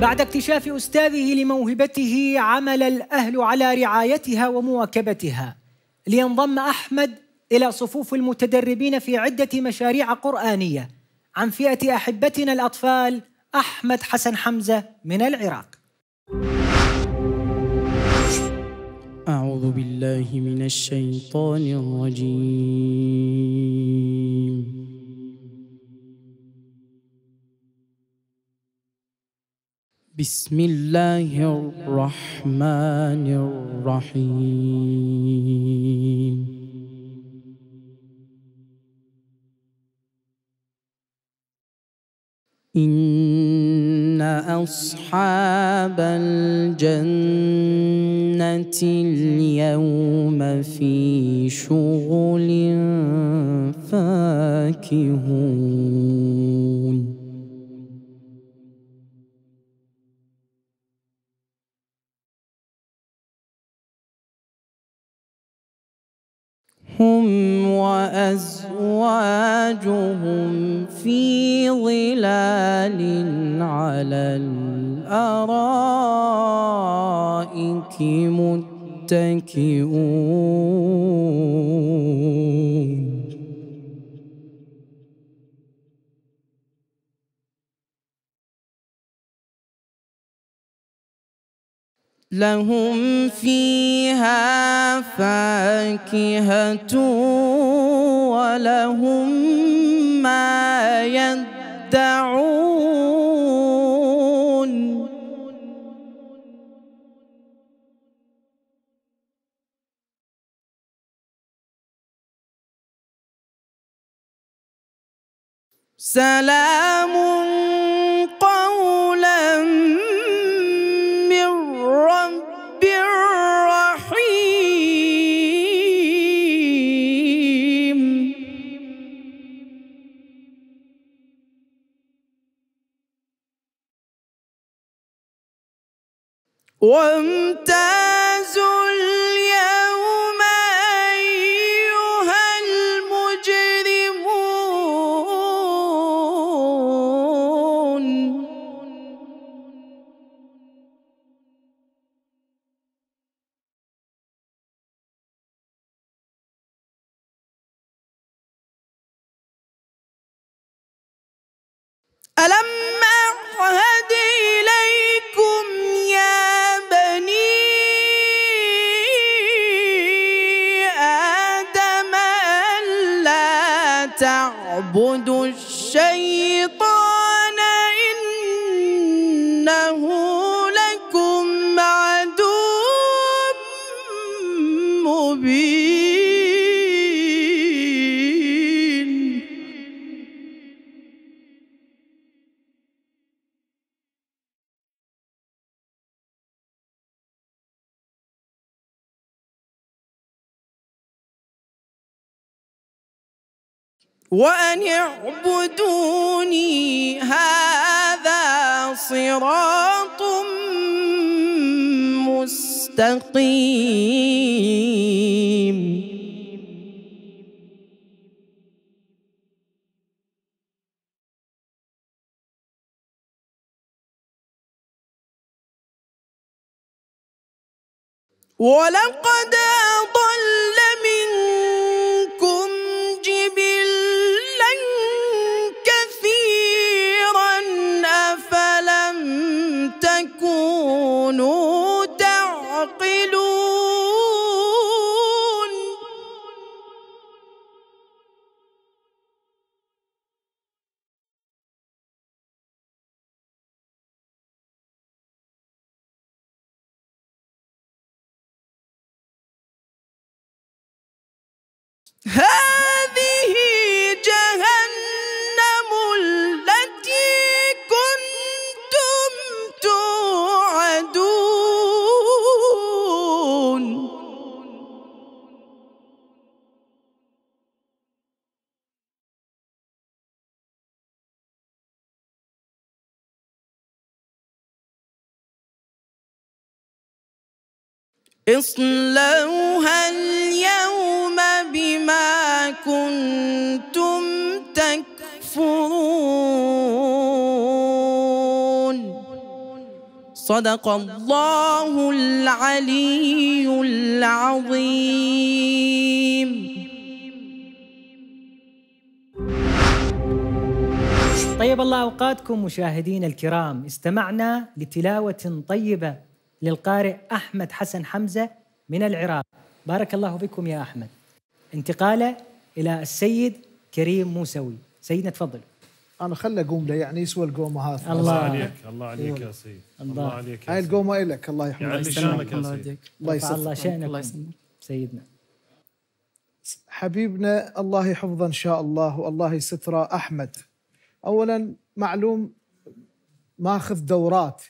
بعد اكتشاف أستاذه لموهبته عمل الأهل على رعايتها ومواكبتها لينضم أحمد إلى صفوف المتدربين في عدة مشاريع قرآنية عن فئة أحبتنا الأطفال أحمد حسن حمزة من العراق أعوذ بالله من الشيطان الرجيم بسم الله الرحمن الرحيم ان اصحاب الجنه اليوم في شغل فاكهون هم وأزواجهم في ظلال على الأرائك متكئون لهم فيها فاكهة ولهم ما يدعون سلام وامتاز bom وأن اعبدوني هذا صراط مستقيم ولقد أضل من هذه جهنم التي كنتم توعدون اصلوها اليوم يكفرون صدق الله العلي العظيم طيب الله اوقاتكم مشاهدينا الكرام استمعنا لتلاوه طيبه للقارئ احمد حسن حمزه من العراق بارك الله بكم يا احمد انتقاله الى السيد كريم موسوي سيدنا تفضل انا خلي اقوم له يعني يسوى القومه هذا الله عليك الله عليك يا سيد الله, عليك هاي القومه لك الله يحفظك يعني الله يسلمك الله الله يسلمك الله شانك الله يسلمك سيدنا حبيبنا الله يحفظه ان شاء الله والله يستره احمد اولا معلوم ماخذ دورات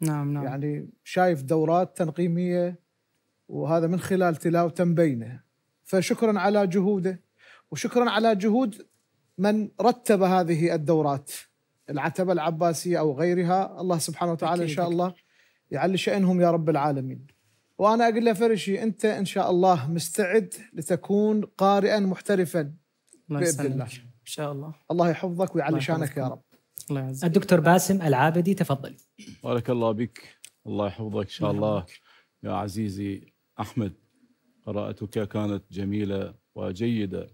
نعم نعم يعني شايف دورات تنقيميه وهذا من خلال تلاوته مبينه فشكرا على جهوده وشكرا على جهود من رتب هذه الدورات العتبة العباسية أو غيرها الله سبحانه وتعالى إن شاء الله يعلي شأنهم يا رب العالمين وأنا أقول له فرشي أنت إن شاء الله مستعد لتكون قارئا محترفا الله بإذن الله إن شاء الله الله يحفظك ويعلي شأنك يا رب الله يعزك. الدكتور باسم العابدي تفضل بارك الله بك الله يحفظك إن شاء الله يا عزيزي أحمد قراءتك كانت جميلة وجيدة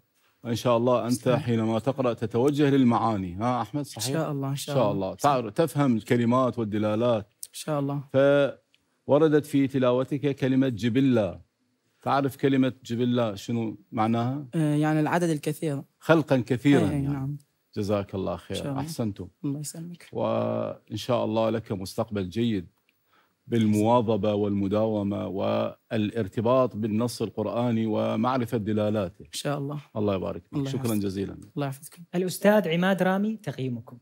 ان شاء الله انت حينما تقرا تتوجه للمعاني ها احمد صحيح ان شاء الله ان شاء, إن شاء الله, الله. تفهم الكلمات والدلالات ان شاء الله فوردت في تلاوتك كلمه جبله تعرف كلمه جبله شنو معناها آه، يعني العدد الكثير خلقا كثيرا أي يعني. نعم جزاك الله خير الله. احسنتم الله يسلمك وان شاء الله لك مستقبل جيد بالمواظبه والمداومه والارتباط بالنص القراني ومعرفه دلالاته. ان شاء الله. الله يبارك فيك، الله شكرا جزيلا. الله يحفظكم. الاستاذ عماد رامي تقييمكم.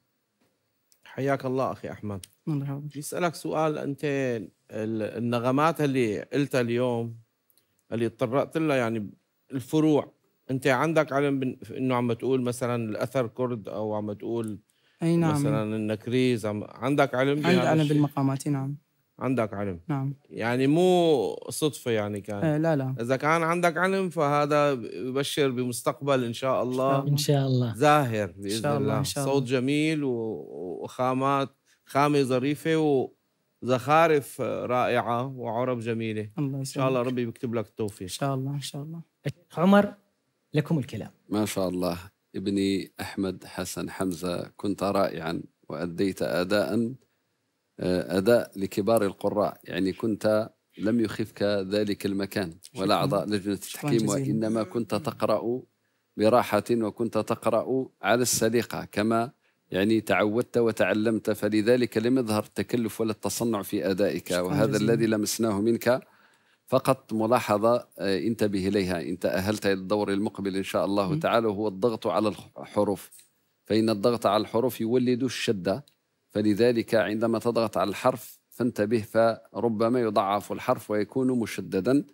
حياك الله اخي احمد. الله يحفظك. يسالك سؤال انت النغمات اللي قلتها اليوم اللي اتطرقت لها يعني الفروع انت عندك علم انه عم تقول مثلا الاثر كرد او عم تقول اي نعم مثلا النكريز عم عندك علم عندي علم بالمقامات نعم عندك علم نعم يعني مو صدفه يعني كان آه لا لا اذا كان عندك علم فهذا يبشر بمستقبل ان شاء الله ان شاء الله زاهر باذن إن شاء الله, الله. إن شاء الله. صوت جميل وخامات خامه ظريفه وزخارف رائعه وعرب جميله الله ان شاء الله ربي بيكتب لك التوفيق ان شاء الله ان شاء الله عمر لكم الكلام ما شاء الله ابني احمد حسن حمزه كنت رائعا واديت اداء آه، أداء لكبار القراء يعني كنت لم يخفك ذلك المكان ولا أعضاء لجنة التحكيم وإنما كنت تقرأ براحة وكنت تقرأ على السليقة كما يعني تعودت وتعلمت فلذلك لم يظهر التكلف ولا التصنع في أدائك وهذا جزيلا. الذي لمسناه منك فقط ملاحظة آه، انتبه إليها إن تأهلت إلى الدور المقبل إن شاء الله تعالى وهو الضغط على الحروف فإن الضغط على الحروف يولد الشدة فلذلك عندما تضغط على الحرف فانتبه فربما يضعف الحرف ويكون مشددا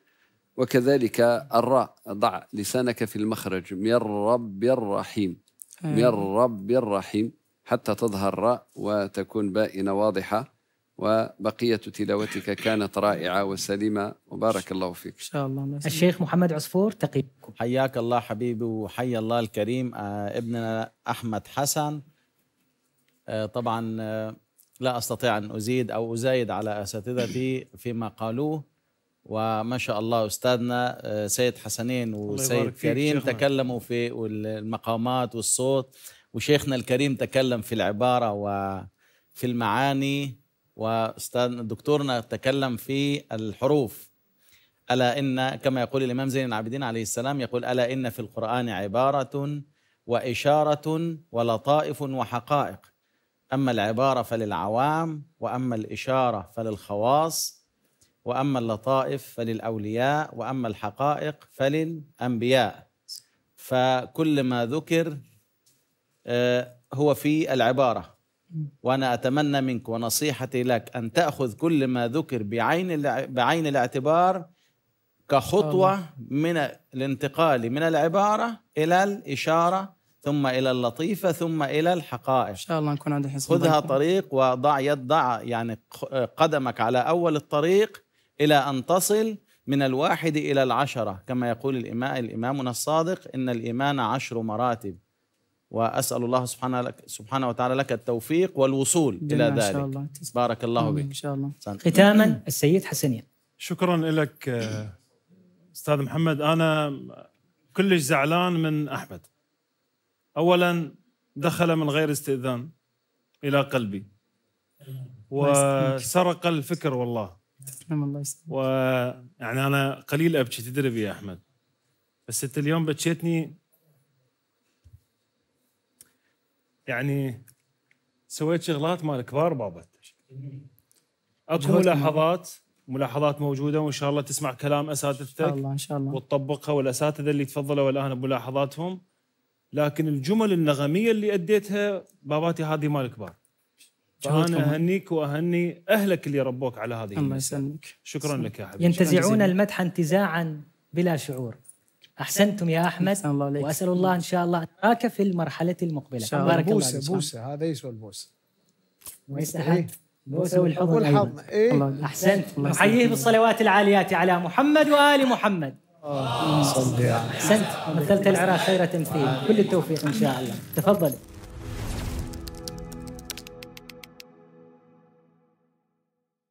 وكذلك الراء ضع لسانك في المخرج من رب الرحيم آه. من رب الرحيم حتى تظهر راء وتكون بائنة واضحة وبقية تلاوتك كانت رائعة وسليمة وبارك الله فيك إن شاء الله الشيخ محمد عصفور تقيكم حياك الله حبيبي وحيا الله الكريم آه، ابننا أحمد حسن آه، طبعا آه، لا استطيع ان ازيد او ازايد على اساتذتي فيما قالوه وما شاء الله استاذنا آه، سيد حسنين وسيد كريم تكلموا في المقامات والصوت وشيخنا الكريم تكلم في العباره وفي المعاني واستاذنا دكتورنا تكلم في الحروف الا ان كما يقول الامام زين العابدين عليه السلام يقول الا ان في القران عباره واشاره ولطائف وحقائق أما العبارة فللعوام وأما الإشارة فللخواص وأما اللطائف فللأولياء وأما الحقائق فللأنبياء فكل ما ذكر آه، هو في العبارة وأنا أتمنى منك ونصيحتي لك أن تأخذ كل ما ذكر بعين بعين الاعتبار كخطوة من الانتقال من العبارة إلى الإشارة ثم الى اللطيفه ثم الى الحقائق ان شاء الله نكون عند حسن خذها طريق وضع يد ضع يعني قدمك على اول الطريق الى ان تصل من الواحد الى العشره كما يقول الامام الامامنا الصادق ان الايمان عشر مراتب واسال الله سبحانه سبحانه وتعالى لك التوفيق والوصول الى ذلك إن شاء الله. بارك الله بك ان شاء الله ختاما السيد حسنين شكرا لك آه، استاذ محمد انا كلش زعلان من احمد اولا دخل من غير استئذان الى قلبي وسرق الفكر والله الله يسلمك ويعني انا قليل ابكي تدري بي يا احمد بس انت اليوم بكيتني يعني سويت شغلات مال كبار بابا اكو ملاحظات ملاحظات موجوده وان شاء الله تسمع كلام اساتذتك ان شاء الله ان شاء الله وتطبقها والاساتذه اللي تفضلوا الان بملاحظاتهم لكن الجمل النغميه اللي اديتها باباتي هذه مال كبار فانا اهنيك واهني اهلك اللي ربوك على هذه الله يسلمك شكرا لك يا حبيبي ينتزعون المدح انتزاعا بلا شعور احسنتم يا احمد الله عليك. واسال الله ان شاء الله اراك في المرحله المقبله شاء الله. بارك بوسه الله بوسه هذا يسوى البوسه وليس احد إيه. بوسه والحضن والحضن إيه؟ احسنت بالصلوات العاليات على محمد وال محمد صلي على احسنت مثلت العراق خير تمثيل كل التوفيق ان شاء الله تفضل